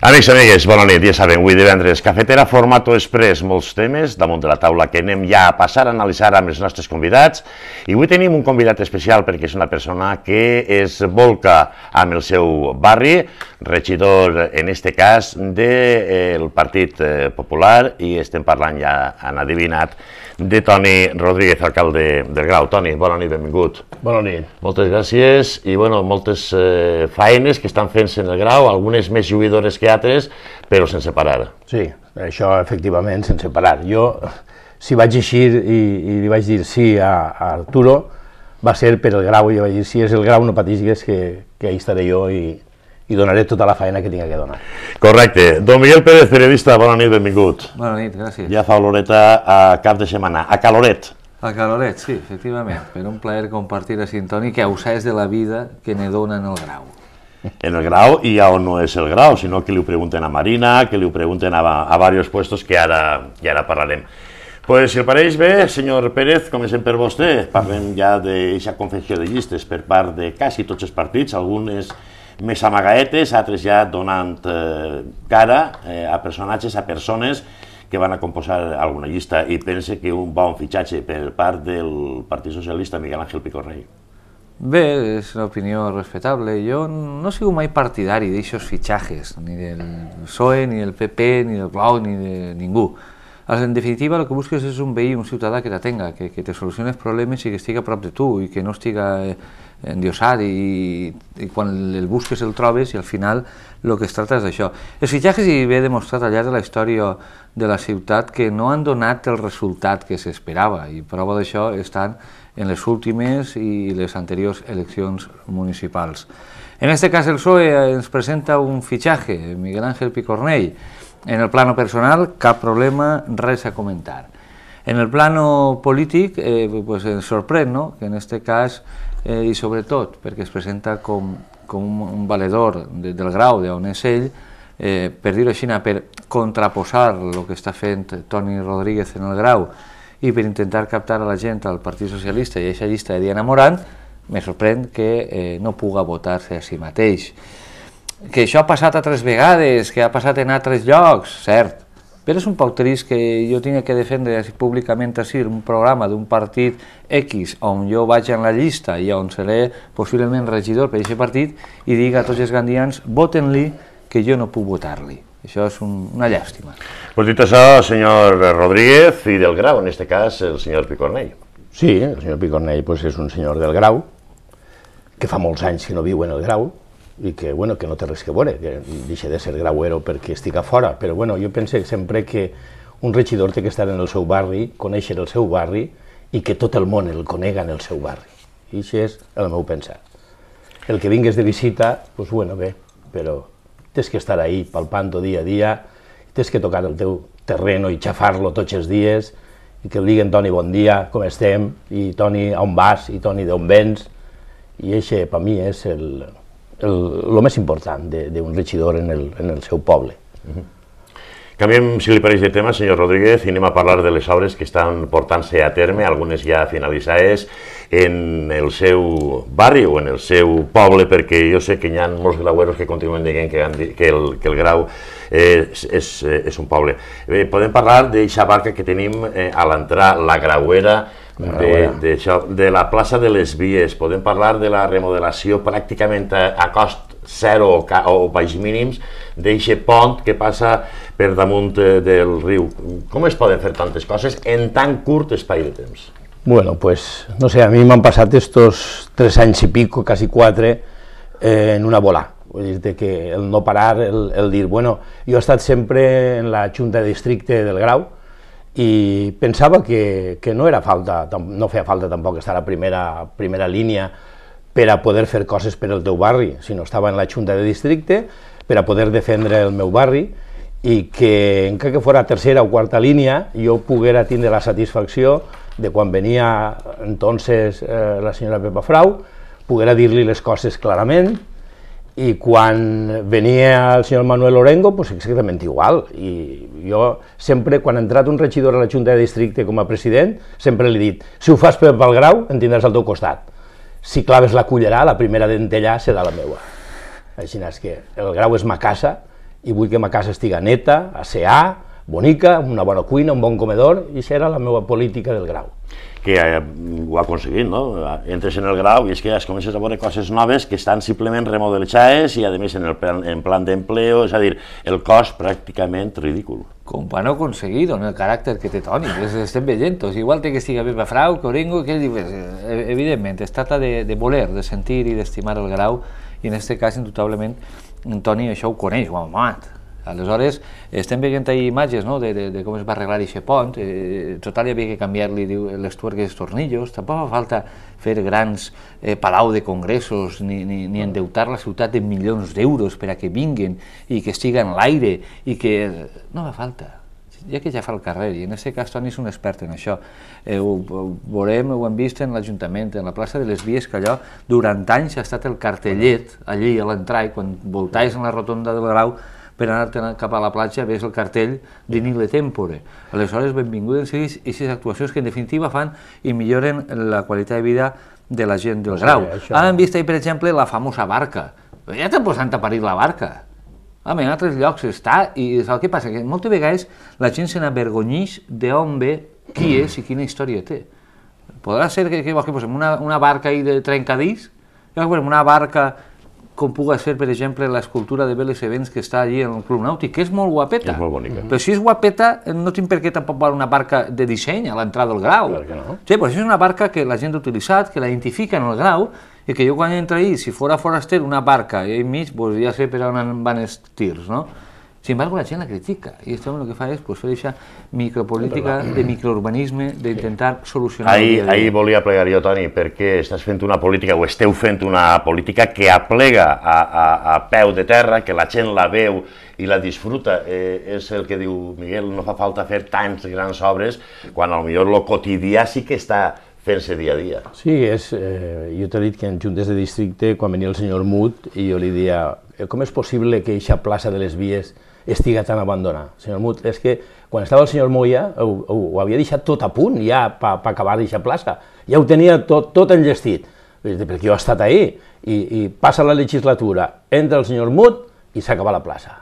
Amics i amigues, bona nit, ja sabem, avui divendres, cafetera formato express, molts temes damunt de la taula que anem ja a passar a analitzar amb els nostres convidats i avui tenim un convidat especial perquè és una persona que es volca amb el seu barri, regidor en este cas del de, eh, Partit Popular i estem parlant ja, han adivinat, de Toni Rodríguez, alcalde del Grau. Toni, bona nit, benvingut. Bona nit. Moltes gràcies i bueno, moltes eh, faenes que estan fent-se en el Grau, algunes més lluïdores que altres, però sense parar. Sí, això efectivament sense parar. Jo, si vaig eixir i, i li vaig dir sí a, a Arturo, va ser per el Grau, i vaig dir si és el Grau no patisques que, que hi estaré jo i, i donaré tota la feina que tinc que donar. Correcte. Don Miguel Pérez, periodista, bona nit, benvingut. Bona nit, gràcies. Ja fa l'horeta a cap de setmana, a caloret. A caloret, sí, efectivament. Per un plaer compartir a Sintoni que ausès de la vida que ne donen el grau. En el grau i ja on no és el grau, sinó que li ho pregunten a Marina, que li ho pregunten a, a diversos puestos que ara, ja ara parlarem. Pues, si el pareix bé, senyor Pérez, comencem per vostè. Parlem ja d'aquesta confecció de llistes per part de quasi tots els partits, algunes més amagaetes, altres ja donant eh, cara eh, a personatges, a persones que van a composar alguna llista i pense que un bon fitxatge per part del Partit Socialista Miguel Ángel Picorrey. Bé, és una opinió respectable. Jo no sigo mai partidari d'aixos fitxatges, ni del PSOE, ni del PP, ni del Blau, ni de ningú. En definitiva, el que busques és un veí, un ciutadà que la tenga, que, que te solucione els problemes i que estigui a prop de tu i que no estiga eh, endiosat ah, i, i quan el busques el trobes i al final el que es tracta és d'això. Els fitxatges hi ve demostrat allà de la història de la ciutat que no han donat el resultat que s'esperava i prova d'això estan en les últimes i les anteriors eleccions municipals. En aquest cas el PSOE ens presenta un fitxatge, Miguel Ángel Picornell. En el plano personal cap problema, res a comentar. En el plano polític eh, pues ens sorprèn no? que en este cas eh, i sobretot perquè es presenta com, com un, un valedor de, del grau d'on és ell, eh, per dir-ho així, per contraposar el que està fent Toni Rodríguez en el grau i per intentar captar a la gent al Partit Socialista i a aquesta llista de Diana Morant, me sorprèn que eh, no puga votar-se a si mateix. Que això ha passat altres vegades, que ha passat en altres llocs, cert, però és un poc trist que jo tinc que defendre públicament així un programa d'un partit X on jo vaig en la llista i on seré possiblement regidor per aquest partit i diga a tots els gandians voten-li que jo no puc votar-li. Això és un, una llàstima. Pues dit això, senyor Rodríguez i del Grau, en este cas el senyor Picornell. Sí, el senyor Picornell pues, és un senyor del Grau, que fa molts anys que no viu en el Grau, i que, bueno, que no té res que veure, que deixa de ser grauero perquè estic a fora, però bueno, jo pense sempre que un regidor té que estar en el seu barri, conèixer el seu barri i que tot el món el conega en el seu barri. I això és el meu pensar. El que vingues de visita, doncs pues bueno, bé, però tens que estar ahí palpant-ho dia a dia, tens que tocar el teu terreno i xafar-lo tots els dies, i que li diguen, Toni, bon dia, com estem, i Toni, on vas, i Toni, d'on vens, i això, per mi, és el, el, el més important d'un regidor en el, en el seu poble. Canviem, si li pareix, de tema, senyor Rodríguez, i anem a parlar de les obres que estan portant-se a terme, algunes ja finalitzades, en el seu barri o en el seu poble, perquè jo sé que hi ha molts galagüeros que continuen dient que, que, el, que el Grau eh, és, és, és un poble. Bé, eh, podem parlar d'aquesta barca que tenim eh, a l'entrar, la Grauera, de, de, això, de la plaça de les Vies. Podem parlar de la remodelació pràcticament a, a cost zero o, ca, o baix mínims d'eixe pont que passa per damunt eh, del riu. Com es poden fer tantes coses en tan curt espai de temps? Bueno, pues, no sé, a mi m'han passat estos tres anys i pico, quasi quatre, eh, en una bola. Vull dir que el no parar, el, el dir, bueno, jo he estat sempre en la Junta de Districte del Grau, i pensava que, que no, era falta, no feia falta tampoc estar a primera, primera línia per a poder fer coses per al teu barri, sinó estava en la Junta de Districte per a poder defendre el meu barri i que encara que fora tercera o quarta línia jo poguera tindre la satisfacció de quan venia entonces eh, la senyora Pepa Frau, poguera dir-li les coses clarament, i quan venia el senyor Manuel Orengo, doncs exactament igual. I jo sempre, quan ha entrat un regidor a la Junta de Districte com a president, sempre li he dit, si ho fas per pel grau, en tindràs al teu costat. Si claves la cullerà, la primera dentellà serà la meua. Així és que el grau és ma casa, i vull que ma casa estiga neta, a CA, bonica, una bona cuina, un bon comedor, i serà la meva política del grau que eh, ho ha aconseguit, no? Entres en el grau i és que es comences a veure coses noves que estan simplement remodelitzades i, a més, en el plan, en plan d'empleo, és a dir, el cost pràcticament ridícul. Com van aconseguir, doncs, el caràcter que té Toni, és, estem veient -tos. Doncs igual té que siga Pepa Frau, Corengo, que diu, eh, evidentment, es tracta de, de voler, de sentir i d'estimar el grau, i en aquest cas, indubtablement, en Toni això ho coneix, ho ha amat, Aleshores, estem veient ahir imatges no? de, de, de com es va arreglar aquest pont, eh, total hi havia que canviar-li les tuerques i els tornillos, tampoc fa falta fer grans eh, palau de congressos ni, ni, ni endeutar la ciutat de milions d'euros per a que vinguin i que estiguen l'aire i que... no fa falta ja que ja fa el carrer, i en aquest cas Toni és un expert en això. Eh, ho, ho veurem, ho hem vist en l'Ajuntament, en la plaça de les Vies, que allò durant anys ha estat el cartellet allí a l'entrar, i quan voltaves en la rotonda de Grau, per anar cap a la platja veus el cartell Nile Tempore. Aleshores, en siguis i sis actuacions que en definitiva fan i milloren la qualitat de vida de la gent del Grau. Sí, això... Ara hem vist ahir, per exemple, la famosa barca. Ja t'han posat a parir la barca. Home, en altres llocs està, i és el que passa, que moltes vegades la gent se n'avergonyix d'on ve, qui és i quina història té. Podrà ser que, que, que posem una, una barca ahí de trencadís, que posem una barca com puga ser, per exemple, l'escultura de Vélez Events que està allí en el Club Nàutic, que és molt guapeta. És molt bonica. Però si és guapeta, eh, no tinc per què tampoc val una barca de disseny a l'entrada del grau. que no? Sí, però això és una barca que la gent ha utilitzat, que la identifica en el grau, i que jo quan entro ahir, si fora foraster, una barca i enmig, doncs ja sé per on van els tirs, no? Sin embargo, la gent la critica y esto lo que fa és pues, fer aquesta micropolítica de microurbanisme, d'intentar solucionar... Ahí, ahí volia plegar jo, Toni, perquè estàs fent una política, o esteu fent una política que aplega a, a, a peu de terra, que la gent la veu i la disfruta. Eh, és el que diu Miguel, no fa falta fer tants grans obres, quan millor lo quotidià sí que està fent-se dia a dia. Sí, és, eh, jo t'he dit que en juntes de districte, quan venia el senyor Mut, i jo li deia, Eh, com és possible que aquesta plaça de les vies estiga tan abandonada? Senyor Mut, és que quan estava el senyor Moya ho, ho, ho havia deixat tot a punt ja per pa, pa acabar d'aquesta plaça, ja ho tenia tot, tot enllestit, perquè jo he estat ahir, i, i passa la legislatura, entra el senyor Mut i s'acaba la plaça,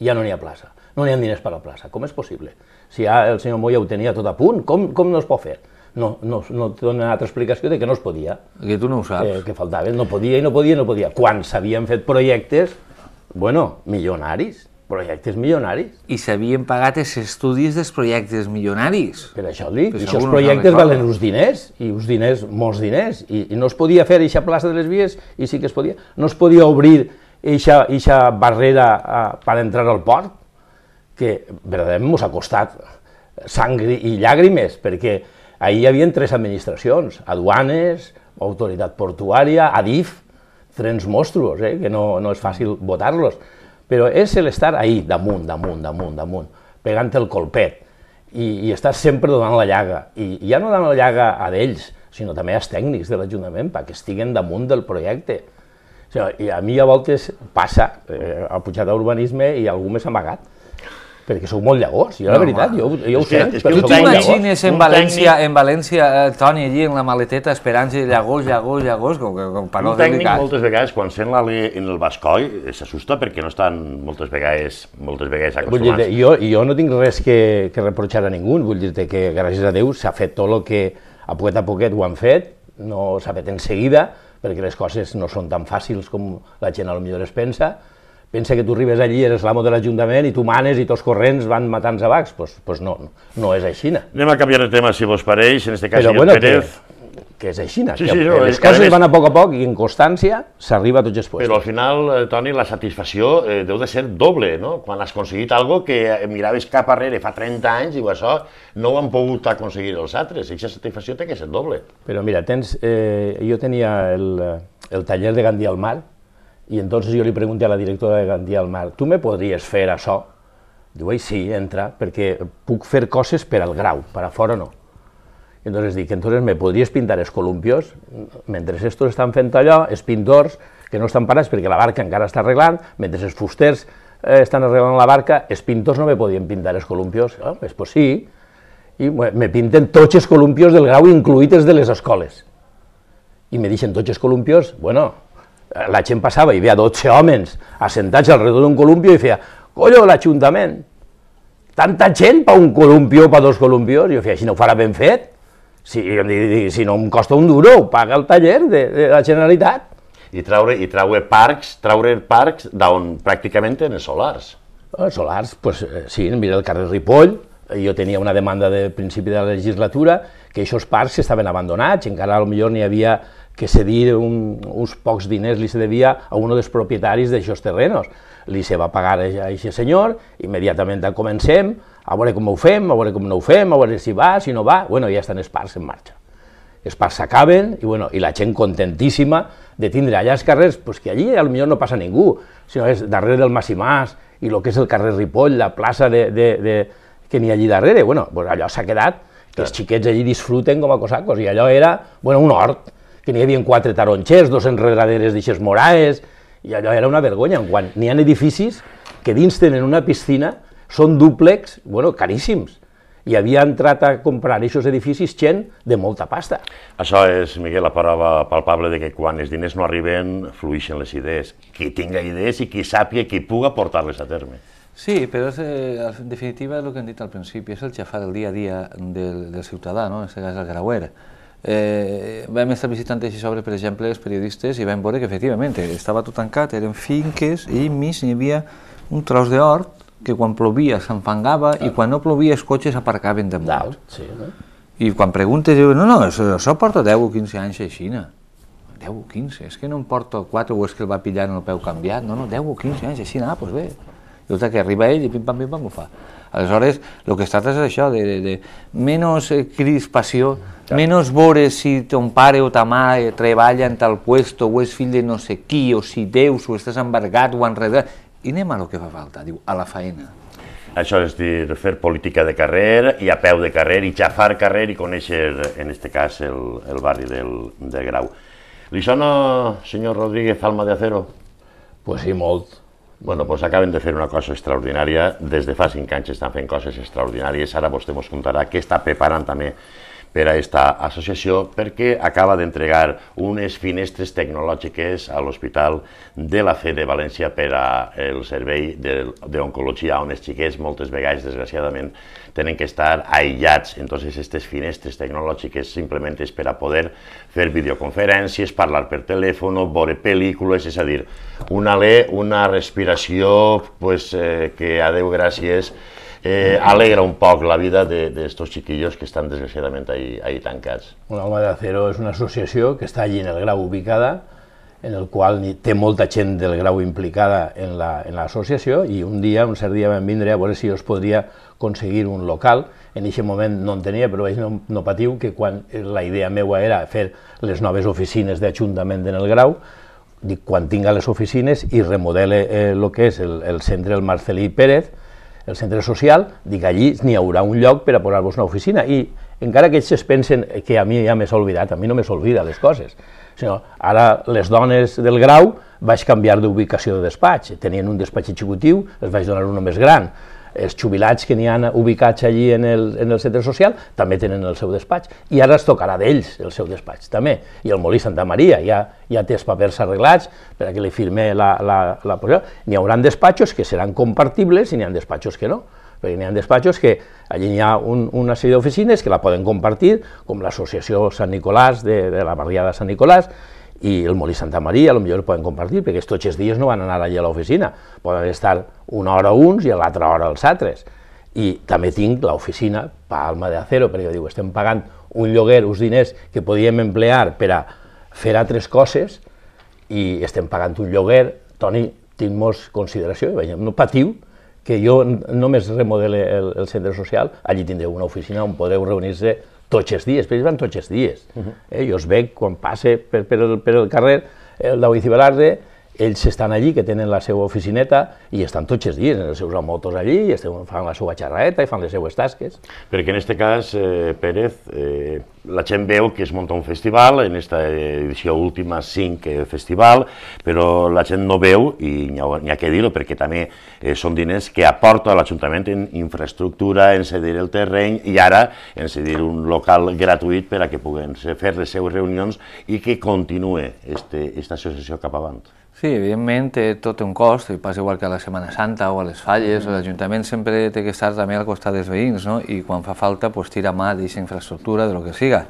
ja no n'hi ha plaça, no n'hi ha diners per la plaça, com és possible? Si ja el senyor Moya ho tenia tot a punt, com, com no es pot fer? no, no, no et dona altra explicació de que no es podia. Que tu no ho saps. Eh, que faltava, no podia i no podia i no podia. Quan s'havien fet projectes, bueno, milionaris, projectes milionaris. I s'havien pagat els estudis dels projectes milionaris. Per això dic, per els projectes no valen uns diners, i uns diners, molts diners, i, i no es podia fer eixa plaça de les vies, i sí que es podia, no es podia obrir eixa, eixa barrera a, eh, per entrar al port, que verdaderament ens ha costat sang i llàgrimes, perquè Ahir hi havia tres administracions, aduanes, autoritat portuària, Adif, trens monstruos, eh? que no, no és fàcil votar-los. Però és l'estar ahir, damunt, damunt, damunt, damunt, pegant el colpet, i, i estar sempre donant la llaga. I, I ja no donant la llaga a d'ells, sinó també als tècnics de l'Ajuntament, perquè estiguen damunt del projecte. O sigui, I a mi a voltes passa, eh, pujat a Urbanisme i algú més amagat perquè sou molt llavors, jo no, la veritat, jo, jo ho sé. tu t'imagines en València, tècnic... en València, eh, Toni, allí en la maleteta esperant llavors, llavors, llavors, com, com, com per no Un tècnic moltes vegades quan sent l'Ali en el Bascoi eh, s'assusta perquè no estan moltes vegades, moltes vegades eh, acostumats. Vull dir jo, jo no tinc res que, que reprochar a ningú, vull dir que gràcies a Déu s'ha fet tot el que a poquet a poquet ho han fet, no s'ha fet en seguida, perquè les coses no són tan fàcils com la gent a lo millor es pensa, pensa que tu arribes allí, eres l'amo de l'Ajuntament i tu manes i tots corrents van matant a vacs. Doncs pues, pues no, no és així. Anem a canviar de tema, si vos pareix, en este cas, Però, bueno, Pérez. Que, que és així, sí, que, sí, no, les cases van a poc a poc i en constància s'arriba a tots els Però al final, eh, Toni, la satisfacció eh, deu de ser doble, no? Quan has aconseguit algo que eh, miraves cap arrere fa 30 anys i això no ho han pogut aconseguir els altres. aquesta satisfacció té que ser doble. Però mira, tens, eh, jo tenia el, el taller de Gandhi al Mar, i entonces jo li pregunté a la directora de Gandia al Mar, tu me podries fer això? Diu, ei, sí, entra, perquè puc fer coses per al grau, per a fora no. I entonces dic, entonces me podries pintar els columpios? Mentre estos estan fent allò, els pintors, que no estan parats perquè la barca encara està arreglant, mentre els fusters eh, estan arreglant la barca, els pintors no me podien pintar els columpios. Ah, oh, pues, pues sí, i me pinten tots els columpios del grau, incluïts de les escoles. I me deixen tots els columpios, bueno, la gent passava, hi havia 12 homes assentats al redor d'un columpio i feia, collo, l'Ajuntament, tanta gent per un o per dos columpios, jo feia, si no ho farà ben fet, si, si no em costa un duro, ho paga el taller de, de la Generalitat. I traure, i traure parcs, traure parcs d'on pràcticament tenen solars. Els ah, solars, pues, eh, sí, mira el carrer Ripoll, jo tenia una demanda de principi de la legislatura que aquests parcs estaven abandonats, encara millor n'hi havia que cedir un, uns pocs diners li se devia a un dels propietaris d'aixòs terrenos. Li se va pagar a aquest senyor, immediatament comencem, a veure com ho fem, a veure com no ho fem, a veure si va, si no va, bueno, ja estan els parcs en marxa. Els parcs s'acaben i, bueno, i la gent contentíssima de tindre allà els carrers, pues que allí potser no passa ningú, sinó és darrere del Massimàs i el que és el carrer Ripoll, la plaça de, de, de, que n'hi ha allí darrere, bueno, pues allò s'ha quedat, que els xiquets allí disfruten com a cosacos, i allò era bueno, un hort, que n'hi havia quatre taronxers, dos enredaderes d'eixes moraes, i allò era una vergonya. Quan n'hi ha edificis que dins tenen una piscina, són dúplex, bueno, caríssims i havia entrat a comprar aquests edificis gent de molta pasta. Això és, Miguel, la paraula palpable de que quan els diners no arriben, fluixen les idees. Qui tinga idees i qui sàpia qui puga portar-les a terme. Sí, però és, eh, en definitiva és el que hem dit al principi, és el xafar el dia a dia del, del ciutadà, no? en aquest cas el grauer eh, vam estar visitant així sobre, per exemple, els periodistes i vam veure que efectivament estava tot tancat, eren finques i enmig hi havia un tros d'hort que quan plovia s'enfangava ah. i quan no plovia els cotxes aparcaven de mort. Sí, no? I quan preguntes diuen, no, no, això, això porta 10 o 15 anys a Xina. 10 o 15, és que no em porta 4 o és que el va pillar en el peu canviat, no, no, 10 o 15 anys a Xina, ah, doncs bé. I que arriba ell i pim-pam-pim-pam ho fa. Aleshores, el que es tracta és això, de, de, de menys eh, crispació, mm, menys veure si ton pare o ta mare treballa en tal puesto, o és fill de no sé qui, o si deus, o estàs embargat, o enredat... I anem a lo que fa falta, diu, a la faena. Això és dir, fer política de carrer i a peu de carrer i xafar carrer i conèixer, en este cas, el, el barri del, del Grau. Li sona, senyor Rodríguez, Alma de Acero? Pues sí, molt. Bueno, doncs acaben de fer una cosa extraordinària. Des de fa cinc anys estan fent coses extraordinàries. Ara vostè mos contarà què està preparant també per a esta associació perquè acaba d'entregar unes finestres tecnològiques a l'Hospital de la Fe de València per al servei d'oncologia, on els xiquets moltes vegades, desgraciadament, tenen que estar aïllats. Entonces, aquestes finestres tecnològiques simplement és per a poder fer videoconferències, parlar per telèfon, veure pel·lícules, és a dir, una, una respiració pues, eh, que a Déu gràcies eh, alegra un poc la vida de, xiquillos chiquillos que estan desgraciadament ahí, ahí tancats. Una alma de Acero és una associació que està allí en el grau ubicada, en el qual té molta gent del grau implicada en l'associació la, i un dia, un cert dia vam vindre a veure si es podria aconseguir un local. En aquest moment no en tenia, però vaig no, no patiu que quan la idea meua era fer les noves oficines d'Ajuntament en el grau, dic, quan tinga les oficines i remodele el eh, lo que és el, el centre del Marcelí Pérez, el centre social, dic allí n'hi haurà un lloc per a posar-vos una oficina i encara que ells es pensen que a mi ja m'he oblidat, a mi no m'he oblidat les coses, sinó ara les dones del grau vaig canviar d'ubicació de despatx, tenien un despatx executiu, els vaig donar un més gran, els jubilats que n'hi han ubicats allí en el, en el centre social també tenen el seu despatx, i ara es tocarà d'ells el seu despatx també, i el Molí Santa Maria ja, ja té els papers arreglats per a que li firme la... la, la n'hi haurà despatxos que seran compartibles i n'hi ha despatxos que no, perquè n'hi ha despatxos que allí hi ha un, una sèrie d'oficines que la poden compartir, com l'associació Sant Nicolàs de, de la barriada Sant Nicolàs, i el Molí Santa Maria, potser el poden compartir, perquè tots els dies no van anar allà a l'oficina, poden estar una hora uns i a l'altra hora els altres. I també tinc l'oficina Palma de Acero, perquè diu, estem pagant un lloguer, uns diners que podíem emplear per a fer altres coses, i estem pagant un lloguer, Toni, tinc molts consideració, no patiu, que jo només remodele el, el centre social, allí tindreu una oficina on podreu reunir-se tots els dies, perquè van tots els dies. Uh mhm. -huh. eh, jo els veig quan passe per, per, el, per el carrer, el David Ibalarde, ells estan allí, que tenen la seva oficineta, i estan tots els dies en els seus motos allí, i estan, fan la seva xerraeta i fan les seues tasques. Perquè en aquest cas, eh, Pérez, eh, la gent veu que es munta un festival, en aquesta edició última 5 festival, però la gent no veu, i n'hi ha, ha que dir-ho, perquè també eh, són diners que aporta l'Ajuntament en infraestructura, en cedir el terreny, i ara en cedir un local gratuït per a que puguen fer les seues reunions i que continue este, associació cap avant. Sí, evidentment té tot un cost, i passa igual que a la Setmana Santa o a les falles, mm. l'Ajuntament sempre té que estar també al costat dels veïns, no? i quan fa falta pues, tira mà d'aquesta infraestructura, de lo que siga.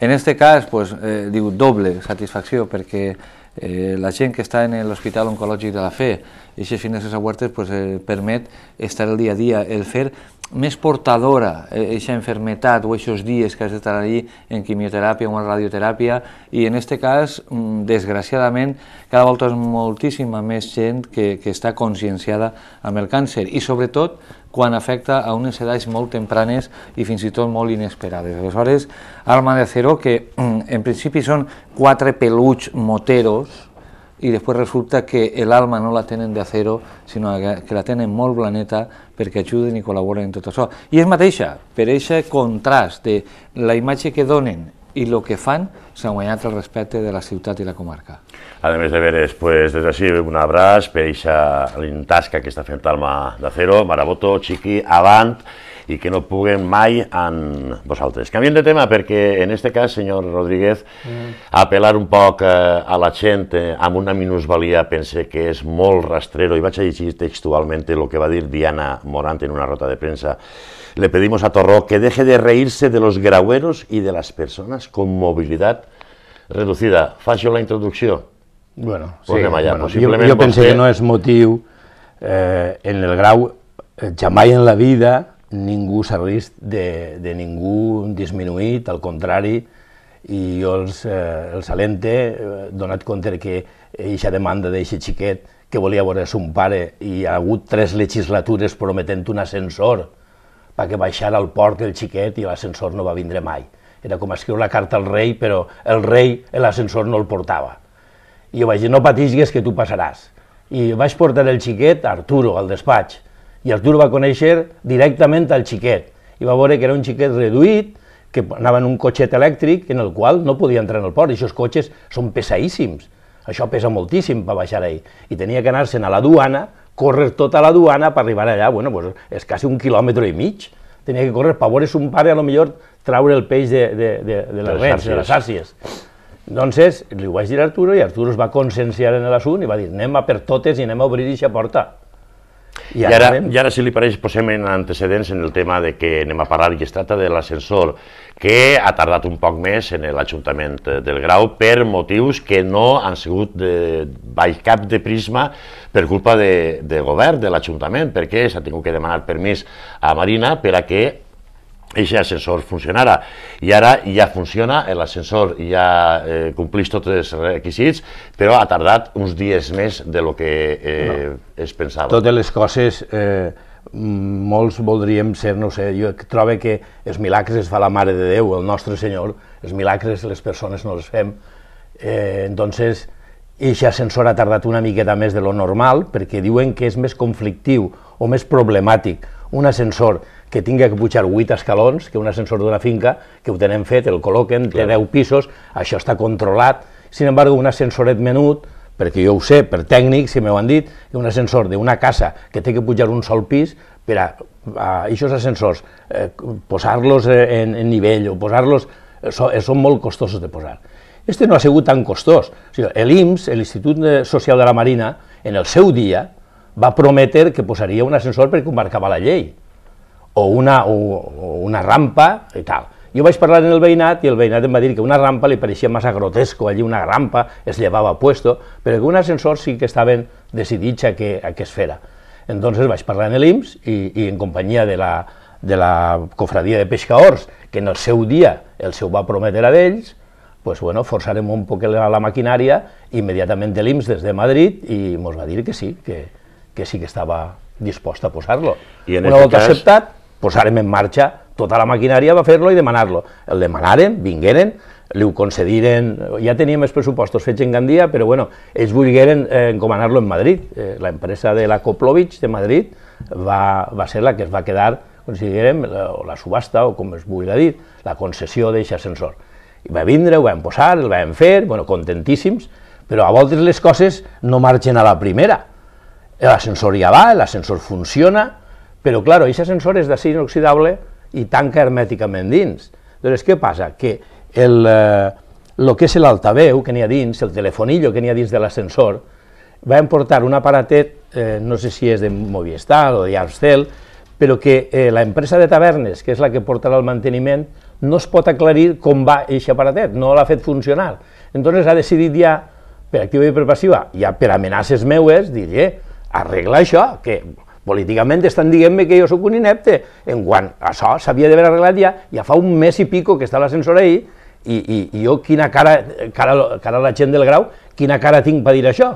En este cas, pues, eh, diu doble satisfacció, perquè eh, la gent que està en l'Hospital Oncològic de la Fe, i aquestes finestres obertes pues, eh, permet estar el dia a dia, el fer més portadora aquesta eh, enfermetat o aquests dies que has d'estar allí en quimioteràpia o en radioteràpia i en aquest cas, mm, desgraciadament, cada volta és moltíssima més gent que, que està conscienciada amb el càncer i sobretot quan afecta a unes edats molt tempranes i fins i tot molt inesperades. Aleshores, Arma de Cero, que mm, en principi són quatre peluts moteros, i després resulta que l'alma no la tenen d'acero, sinó que la tenen molt planeta perquè ajuden i col·laboren en tot això. I és mateixa, per aquest contrast de la imatge que donen i el que fan s'ha guanyat el respecte de la ciutat i la comarca. A més, de veure, pues, des d'ací un abraç per aquesta tasca que està fent l'alma d'Acero, Maraboto, Chiqui, Avant, i que no puguen mai amb vosaltres. Canviem de tema perquè en este cas, senyor Rodríguez, mm. apel·lar un poc eh, a la gent eh, amb una minusvalia pense que és molt rastrero i vaig a llegir textualment el que va dir Diana Morant en una rota de premsa. Le pedimos a Torró que deje de reírse de los graueros y de las personas con movilidad reducida. Faig la introducció. Bueno, sí, allà. bueno jo, jo penso vostè... que no és motiu eh, en el grau, eh, jamai en la vida, ningú s'ha vist de, de ningú disminuït, al contrari, i jo els, eh, els alente, eh, donat compte que eixa demanda d'eixe xiquet que volia veure son pare i ha hagut tres legislatures prometent un ascensor perquè baixar al port el xiquet i l'ascensor no va vindre mai. Era com escriure la carta al rei, però el rei l'ascensor no el portava. I jo vaig dir, no patisgues que tu passaràs. I vaig portar el xiquet a Arturo, al despatx, i Artur va conèixer directament al xiquet i va veure que era un xiquet reduït, que anava en un cotxet elèctric en el qual no podia entrar en el port, i aquests cotxes són pesaíssims. això pesa moltíssim per baixar ahí, i tenia que anar-se'n a la duana, córrer tota la duana per arribar allà, bueno, pues, és quasi un quilòmetre i mig, tenia que córrer per veure un pare, a lo millor traure el peix de, de, de, de les les, de les àrcies. Entonces, li ho vaig dir a Arturo i Arturo es va conscienciar en l'assunt i va dir anem a per totes i anem a obrir aquesta porta. I ara, I ara, i ara si li pareix, posem en antecedents en el tema de que anem a parlar, i es tracta de l'ascensor, que ha tardat un poc més en l'Ajuntament del Grau per motius que no han sigut de baix cap de prisma per culpa de, de govern de l'Ajuntament, perquè s'ha tingut que demanar permís a Marina per a que aquest ascensor funcionarà. I ara ja funciona, l'ascensor ja eh, compleix tots els requisits, però ha tardat uns dies més de lo que eh, no. es pensava. Totes les coses... Eh molts voldríem ser, no sé, jo trobo que els milagres es fa la Mare de Déu, el nostre Senyor, els milagres les persones no els fem. Eh, entonces, aquest ascensor ha tardat una miqueta més de lo normal perquè diuen que és més conflictiu o més problemàtic un ascensor que tinga que pujar 8 escalons, que un ascensor d'una finca, que ho tenen fet, el col·loquen, té 10 pisos, això està controlat. Sin embargo, un ascensoret menut, perquè jo ho sé, per tècnic, si m'ho han dit, que un ascensor d'una casa que té que pujar un sol pis, per a, aquests ascensors, eh, posar-los eh, en, en nivell o posar-los, eh, eh, són molt costosos de posar. Este no ha sigut tan costós. O sigui, L'IMSS, l'Institut Social de la Marina, en el seu dia va prometre que posaria un ascensor perquè ho marcava la llei o una, o, o una rampa i tal. Jo vaig parlar en el veïnat i el veïnat em va dir que una rampa li pareixia massa grotesco, allí una rampa es llevava a puesto, però que un ascensor sí que estaven decidits a que, a que es fera. Entonces vaig parlar en l'IMSS i, i en companyia de la, de la cofradia de pescadors, que en el seu dia el seu va prometre a d'ells, pues bueno, forçarem un poc la, la maquinària, immediatament de l'IMSS des de Madrid, i ens va dir que sí, que, que sí que estava disposta a posar-lo. Una volta cas... acceptat, posarem en marxa tota la maquinària va fer-lo i demanar-lo. El demanaren, vingueren, li ho concediren, ja teníem els pressupostos fets en Gandia, però bueno, ells volgueren eh, encomanar-lo en Madrid. Eh, la empresa de la Koplovich de Madrid va, va ser la que es va quedar, considerem, la, eh, o la subhasta, o com es vulgui dir, la concessió d'aquest ascensor. I va vindre, ho vam posar, el vam fer, bueno, contentíssims, però a voltes les coses no marxen a la primera. L'ascensor ja va, l'ascensor funciona, però, clar, aquest ascensor és d'acer inoxidable i tanca hermèticament dins. Llavors, què passa? Que el, el eh, que és l'altaveu que n'hi ha dins, el telefonillo que n'hi ha dins de l'ascensor, va emportar un aparatet, eh, no sé si és de Movistar o de però que eh, la empresa de tavernes, que és la que portarà el manteniment, no es pot aclarir com va aquest aparatet, no l'ha fet funcionar. Entonces ha decidit ja, per activa i per passiva, ja per amenaces meues, dir, eh, arregla això, que Políticament estan dient-me que jo sóc un inepte. En quan això s'havia d'haver arreglat ja, ja fa un mes i pico que està l'ascensor ahir, i, i, i jo quina cara, cara, cara a la gent del grau, quina cara tinc per dir això?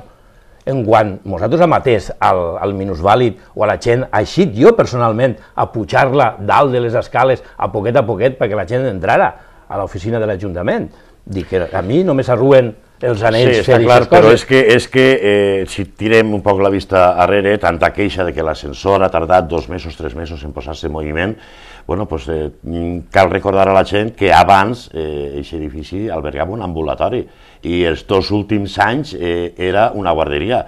En quan nosaltres amatés al, al minusvàlid o a la gent, així jo personalment, a pujar-la dalt de les escales a poquet a poquet perquè la gent entrara a l'oficina de l'Ajuntament. Dic que a mi només arruen els anells sí, està clar, però és que, és que eh, si tirem un poc la vista arrere, tanta queixa de que l'ascensor ha tardat dos mesos, tres mesos en posar-se en moviment, bueno, pues, eh, cal recordar a la gent que abans eh, aquest edifici albergava un ambulatori i els dos últims anys eh, era una guarderia.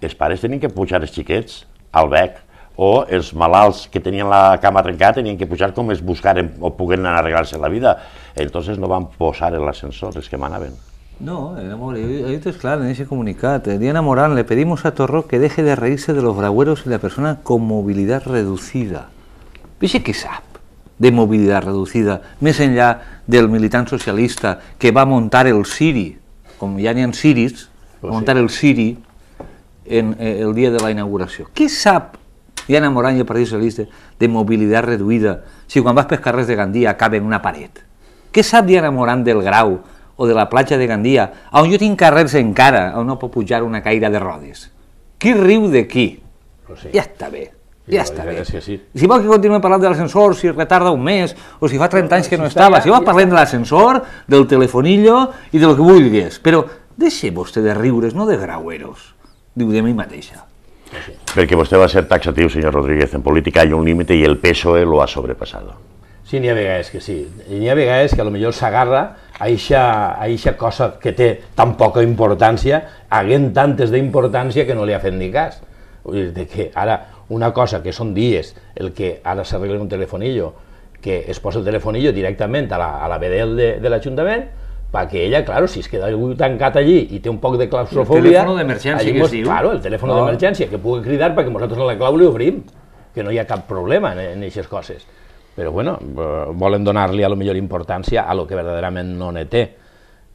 Els pares tenien que pujar els xiquets al bec, o els malalts que tenien la cama trencada tenien que pujar com es buscaren o puguen arreglar-se la vida. Entonces no van posar l'ascensor, els que manaven. No, el amor, ahí es claro en ese comunicado. Diana Morán, le pedimos a Torró que deje de reírse de los bragueros y la persona con movilidad reducida. Dice que sabe de movilidad reducida, més enllà del militant socialista que va muntar el Siri, com ja n'hi ha Siris, va oh, muntar el Siri en, eh, el dia de la inauguració. Què sap Diana Morán i el Partit Socialista de mobilitat reduïda si quan vas per carrers de Gandia acaba en una paret? Què sap Diana Morán del grau o de la platja de Gandia, on jo tinc carrers encara on no puc pujar una caire de rodes. Qui riu de qui? Pues sí. Ja està bé. Ja està bé. sí. Si vol que continuem parlant de l'ascensor, si retarda un mes, o si fa 30 anys que no estava, si va parlant de l'ascensor, del telefonillo i del que vulguis, però deixe vostè de riures, no de graueros, diu de mi mateixa. Perquè vostè va ser taxatiu, senyor Rodríguez, en política hi ha un límit i el PSOE lo ha sobrepassat. Sí, n'hi ha vegades que sí. N'hi ha vegades que a lo millor s'agarra aixa, aixa cosa que té tan poca importància, haguem tantes d'importància que no li ha fet ni cas. Vull dir, de que ara una cosa que són dies, el que ara s'arregla un telefonillo, que es posa el telefonillo directament a la, a la BDL de, de l'Ajuntament, perquè ella, claro, si es queda algú tancat allí i té un poc de claustrofòbia... El telèfon d'emergència, que es diu. Claro, el telèfon no. d'emergència, que pugui cridar perquè nosaltres a la clau li obrim, que no hi ha cap problema en, en aquestes coses però bueno, eh, volen donar-li a lo millor importància a lo que verdaderament no ne té.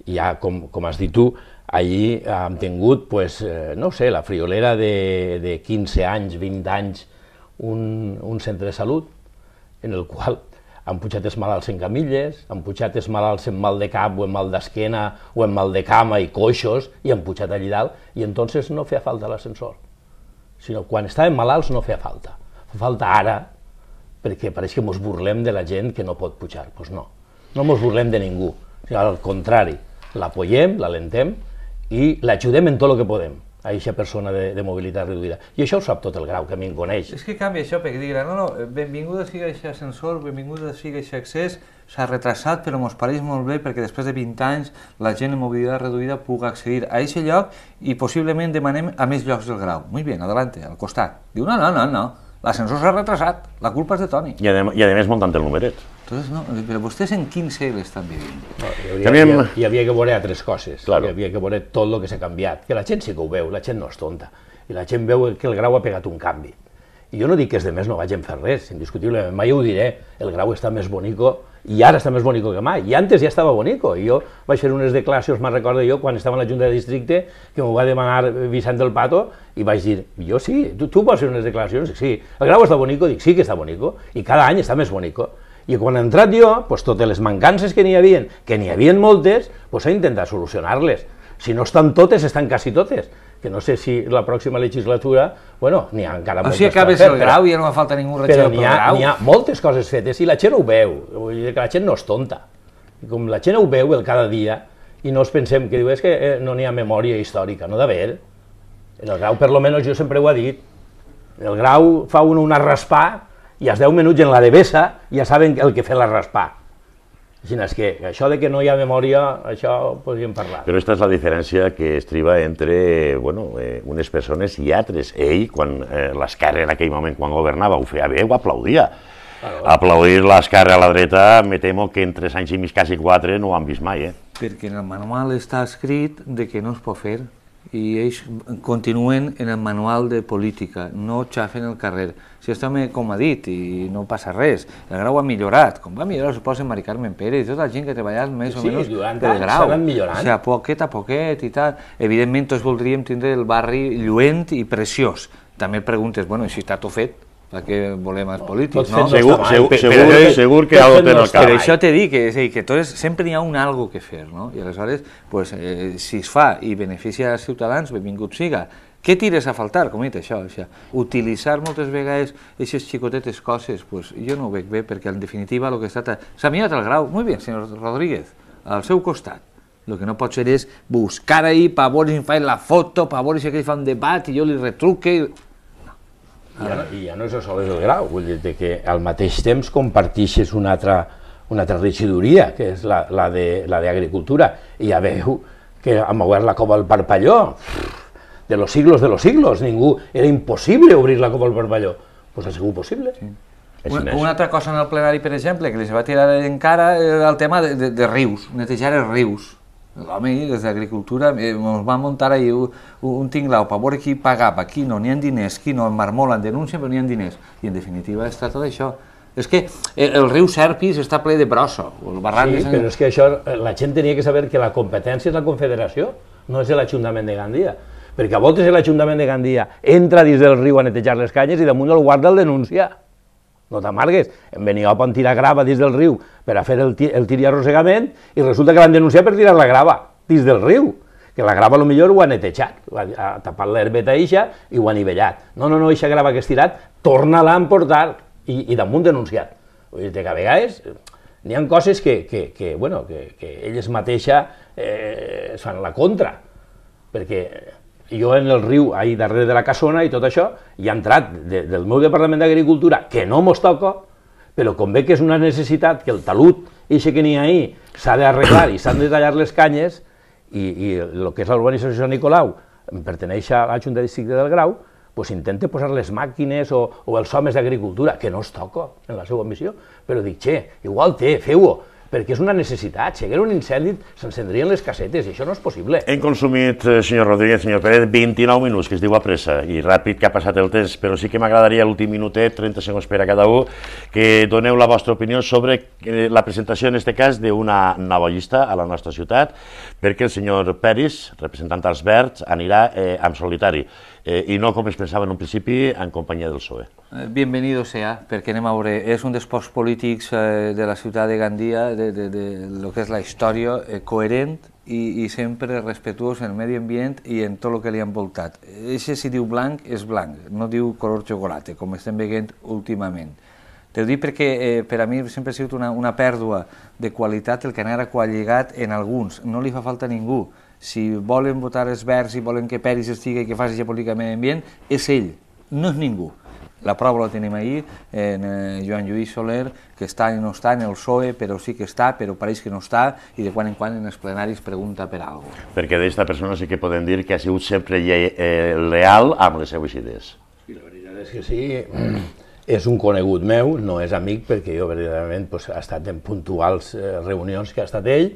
Ja, com, com has dit tu, allí han tingut, pues, eh, no sé, la friolera de, de 15 anys, 20 anys, un, un centre de salut en el qual han pujat els malalts en camilles, han pujat els malalts en mal de cap o en mal d'esquena o en mal de cama i coixos i han pujat allà dalt i entonces no feia falta l'ascensor, sinó quan estaven malalts no feia falta. Fa falta ara perquè pareix que ens burlem de la gent que no pot pujar. Doncs pues no, no ens burlem de ningú. O sigui, al contrari, l'apoyem, l'alentem i l'ajudem en tot el que podem a aquesta persona de, de mobilitat reduïda. I això ho sap tot el grau, que a mi em coneix. És que canvia això, perquè dirà, no, no, benvinguda sigui aquest ascensor, benvinguda sigui aquest accés, s'ha retrasat, però ens pareix molt bé perquè després de 20 anys la gent amb mobilitat reduïda pugui accedir a aquest lloc i possiblement demanem a més llocs del grau. Muy bé, adelante, al costat. Diu, no, no, no, no, l'ascensor s'ha retrasat, la culpa és de Toni. I a, i a més muntant el numeret. Entonces, no, però vostès en quin segle estan vivint? No, hi, hi, havia, hi havia que veure altres coses, claro. hi havia que veure tot el que s'ha canviat, que la gent sí que ho veu, la gent no és tonta, i la gent veu que el grau ha pegat un canvi. I jo no dic que els demés no vagin fer res, indiscutiblement, mai ho diré, el grau està més bonico i ara està més bonico que mai, i antes ja estava bonico, i jo vaig fer unes declaracions, me'n recordo jo, quan estava en la Junta de Districte, que m'ho va demanar Vicent del Pato, i vaig dir, jo sí, tu, tu vols fer unes declaracions? Dic, sí, el grau està bonico? Dic, sí que està bonico, i cada any està més bonico. I quan he entrat jo, pues, totes les mancances que n'hi havien, que n'hi havien moltes, pues, he intentat solucionar-les. Si no estan totes, estan quasi totes. Que no sé si la pròxima legislatura... Bueno, n'hi ha encara o sigui, acabes el grau i ja no fa falta ningú regidor però ha, grau. Però n'hi ha moltes coses fetes i la gent ho veu. Vull dir que la gent no és tonta. I com la gent ho veu el cada dia i no ens pensem que diu és que eh, no n'hi ha memòria històrica, no d'haver. En el grau, per lo menos, jo sempre ho he dit. El grau fa un, una raspar i als 10 minuts en la devesa ja saben el que fer la raspar Sin es que això de que no hi ha memòria, això podríem parlar. Però aquesta és la diferència que es triba entre bueno, eh, unes persones i altres. Ell, quan eh, l'Esquerra en aquell moment, quan governava, ho feia bé, ho aplaudia. Claro. Aplaudir l'esquerra a la dreta, me temo que en tres anys i mig, quasi quatre, no ho han vist mai. Eh? Perquè en el manual està escrit de que no es pot fer i ells continuen en el manual de política, no xafen el carrer. Si està com ha dit i no passa res, el grau ha millorat, com va millorar suposa Mari Carmen Pérez i tota la gent que ha treballat més sí, o menys del grau. O sigui, a poquet a poquet i tal. Evidentment tots voldríem tindre el barri lluent i preciós. També preguntes, bueno, si està tot fet, per què volem els polítics, no? Segur, no segur, segur, segur, que algo té el cap. Per això t'he dit, que, és dir, que tot és, sempre hi ha un algo que fer, no? I aleshores, pues, eh, si es fa i beneficia els ciutadans, benvingut siga. Què tires a faltar, com he dit això? O sigui, utilitzar moltes vegades aquestes xicotetes coses, pues, jo no ho veig bé, perquè en definitiva el que està... S'ha mirat el grau, molt bé, senyor Rodríguez, al seu costat. El que no pot ser és buscar ahir per veure si em faig la foto, per veure si aquell fa un debat i jo li retruque... I, ja, I ja no és només el grau, vull dir que al mateix temps compartixes una altra, una altra regidoria, que és la, la d'agricultura, i ja veu que a la cova al parpalló, de los siglos de los siglos, ningú, era impossible obrir-la cova al parpalló, doncs pues ha sigut possible. Sí. Una, una altra cosa en el plenari, per exemple, que li se va tirar en cara era el tema de, de, de rius, netejar els rius des d'agricultura eh, ens va muntar ahir un tinglau per veure qui pagava, aquí no n'hi ha diners, qui no, en marmola, en denúncia, però n'hi ha diners. I en definitiva està tot això. És que eh, el riu Serpis està ple de brossa. El barranc sí, de Sant... però és que això, eh, la gent tenia que saber que la competència és la Confederació, no és l'Ajuntament de Gandia. Perquè a voltes l'Ajuntament de Gandia entra dins del riu a netejar les canyes i damunt el guarda el denuncia. No t'amargues. En a van tirar grava dins del riu per a fer el, tir, el tir i arrossegament i resulta que l'han denunciat per tirar la grava dins del riu que la grava lo millor ho ha netejat, ha, ha tapat l'herbeta eixa i ho ha nivellat. No, no, no, eixa grava que has tirat, torna-la a emportar i, i damunt denunciat. Vull dir que a vegades eh, n'hi ha coses que, que, que, bueno, que, que elles mateixa eh, es fan la contra, perquè jo en el riu, ahir darrere de la casona i tot això, hi ha entrat de, del meu Departament d'Agricultura, que no mos toca, però com ve que és una necessitat que el talut, i que n'hi ha ahir, s'ha d'arreglar i s'han de tallar les canyes, i, i el que és la urbanització Nicolau perteneix a la Junta de Districte del Grau, pues intente posar les màquines o, o els homes d'agricultura, que no es toca en la seva missió, però dic, che, igual té, feu-ho, perquè és una necessitat. Si hi hagués un incendi, s'encendrien les casetes, i això no és possible. Hem consumit, eh, senyor Rodríguez, senyor Pérez, 29 minuts, que es diu a pressa, i ràpid que ha passat el temps, però sí que m'agradaria l'últim minutet, 30 segons per a cada un, que doneu la vostra opinió sobre eh, la presentació, en aquest cas, d'una nova llista a la nostra ciutat, perquè el senyor Peris, representant dels Verds, anirà eh, en solitari eh, i no com es pensava en un principi, en companyia del PSOE. Eh, bienvenido sea, perquè anem a veure, és un dels pocs polítics eh, de la ciutat de Gandia, de, de, de, lo que és la història, eh, coherent i, i sempre respetuós en el medi ambient i en tot el que li ha envoltat. Això si diu blanc, és blanc, no diu color xocolata, com estem veient últimament. Te ho dic perquè eh, per a mi sempre ha sigut una, una pèrdua de qualitat el que anara coalligat en alguns, no li fa falta a ningú si volen votar els verds i volen que Peris estigui i que faci política medi ambient, és ell, no és ningú. La prova la tenim ahir en eh, Joan Lluís Soler, que està i no està en el PSOE, però sí que està, però pareix que no està, i de quan en quan en els plenaris pregunta per alguna cosa. Perquè d'esta persona sí que podem dir que ha sigut sempre eh, leal amb les seves idees. I la veritat és que sí, és un conegut meu, no és amic, perquè jo verdaderament doncs, ha estat en puntuals eh, reunions que ha estat ell,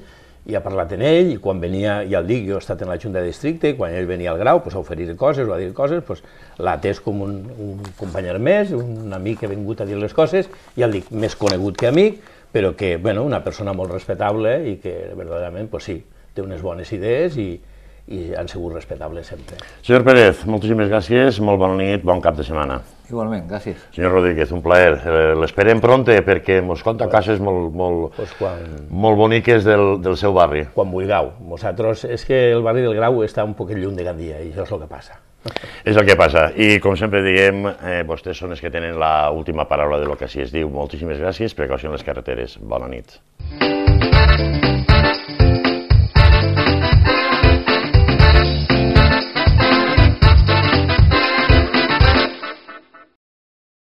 i ha parlat amb ell, i quan venia, ja el dic, jo he estat en la Junta de Districte, i quan ell venia al grau pues, a oferir coses o a dir coses, pues, l'ha atès com un, un company més, un amic que ha vingut a dir les coses, ja el dic, més conegut que amic, però que, bueno, una persona molt respectable i que verdaderament, pues, sí, té unes bones idees i, i han sigut respectables sempre. Senyor Pérez, moltíssimes gràcies, molt bona nit, bon cap de setmana. Igualment, gràcies. Senyor Rodríguez, un plaer. Eh, l'esperem pronte perquè mos conta pues, cases molt, molt, pues quan, molt boniques del, del seu barri. Quan vulgueu. Vosaltres, és que el barri del Grau està un poquet lluny de Gandia i això és el que passa. És el que passa. I com sempre diem, eh, vostès són els que tenen la última paraula de lo que així es diu. Moltíssimes gràcies, precaució en les carreteres. Bona nit.